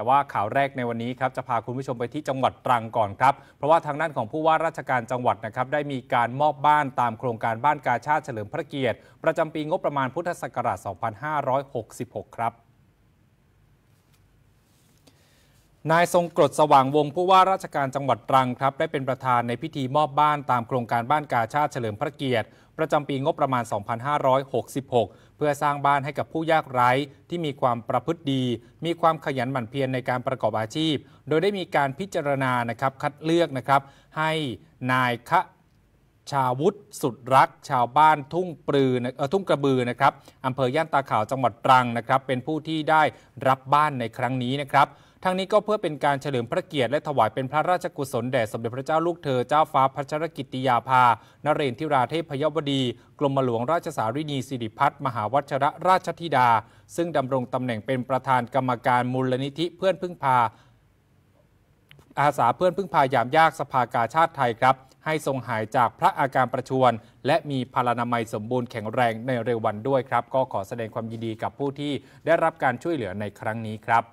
แต่ว่าข่าวแรกในวันนี้ครับ จะพาคุณผู้ชมไปที่จังหวัดตรังก่อนครับ เพราะว่าทางด้านของผู้ว่าราชการจังหวัดนะครับ ได้มีการมอบบ้านตามโครงการบ้านกาชาติเฉลิมพระเกียรติ ประจำปีงบประมาณพุทธศักราช 2566 ครับนายทรงกรดสว่างวงผู้ว่าราชการจังหวัดตรังครับ ได้เป็นประธานในพิธีมอบบ้านตามโครงการบ้านกาชาติเฉลิมพระเกียรติ ประจำปีงบประมาณ 2566 เพื่อสร้างบ้านให้กับผู้ยากไร้ที่มีความประพฤติดี มีความขยันหมั่นเพียรในการประกอบอาชีพ โดยได้มีการพิจารณานะครับคัดเลือกนะครับ ให้นายคะชาวุฒสุดรัก ชาวบ้านทุ่งปลืออทุ่งกระบือนะครับอำเภอย่านตาขาวจังหวัดตรังนะครับ เป็นผู้ที่ได้รับบ้านในครั้งนี้นะครับทั้งนี้ก็เพื่อเป็นการเฉลิมพระเกียรติ และถวายเป็นพระราชกุศล แด่สมเด็จพระเจ้าลูกเธอเจ้าฟ้าพัชรกิติยาภานเรนทิราเทพพยบดีกรมหลวงราชสารินีสิริพัฒน์มหาวัชระราชธิดา ซึ่งดำรงตำแหน่งเป็นประธานกรรมการมูลนิธิเพื่อนพึ่งพา อาสาเพื่อนพึ่งพายามยากสภากาชาติไทยครับ ให้ทรงหายจากพระอาการประชวนและมีพลานามัยสมบูรณ์แข็งแรงในเร็ววันด้วยครับ ก็ขอแสดงความยินดีกับผู้ที่ได้รับการช่วยเหลือในครั้งนี้ครับ